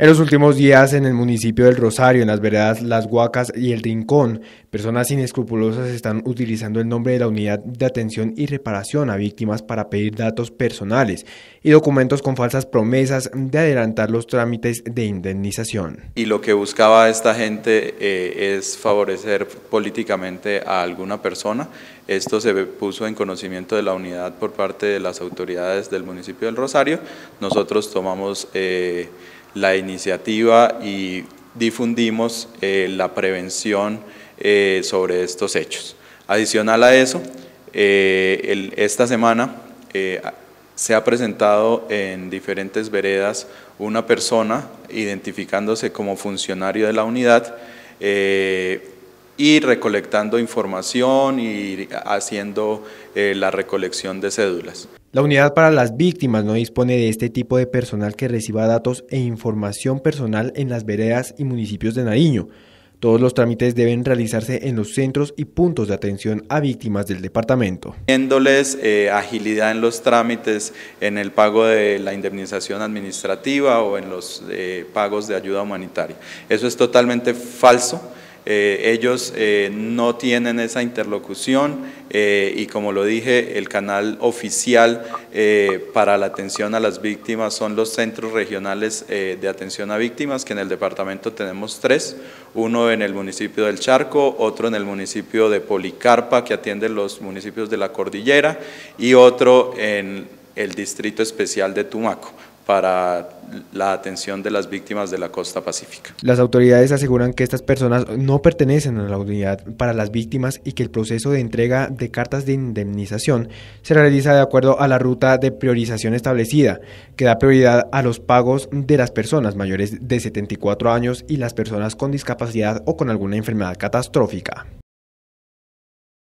En los últimos días, en el municipio del Rosario, en las veredas Las Huacas y El Rincón, personas inescrupulosas están utilizando el nombre de la Unidad de Atención y Reparación a Víctimas para pedir datos personales y documentos con falsas promesas de adelantar los trámites de indemnización. Y lo que buscaba esta gente eh, es favorecer políticamente a alguna persona. Esto se puso en conocimiento de la unidad por parte de las autoridades del municipio del Rosario. Nosotros tomamos... Eh, la iniciativa y difundimos eh, la prevención eh, sobre estos hechos. Adicional a eso, eh, esta semana se ha presentado en diferentes veredas una persona identificándose como funcionario de la unidad y recolectando información y haciendo la recolección de cédulas. La unidad para las víctimas no dispone de este tipo de personal que reciba datos e información personal en las veredas y municipios de Nariño. Todos los trámites deben realizarse en los centros y puntos de atención a víctimas del departamento. éndoles eh, agilidad en los trámites, en el pago de la indemnización administrativa o en los eh, pagos de ayuda humanitaria. Eso es totalmente falso. Eh, ellos eh, no tienen esa interlocución eh, y como lo dije, el canal oficial para la atención a las víctimas son los centros regionales de atención a víctimas, que en el departamento tenemos tres, uno en el municipio del Charco, otro en el municipio de Policarpa, que atiende los municipios de la cordillera, y otro en el distrito especial de Tumaco, para la atención de las víctimas de la costa pacífica. Las autoridades aseguran que estas personas no pertenecen a la unidad para las víctimas y que el proceso de entrega de cartas de indemnización se realiza de acuerdo a la ruta de priorización establecida, que da prioridad a los pagos de las personas mayores de 74 años y las personas con discapacidad o con alguna enfermedad catastrófica.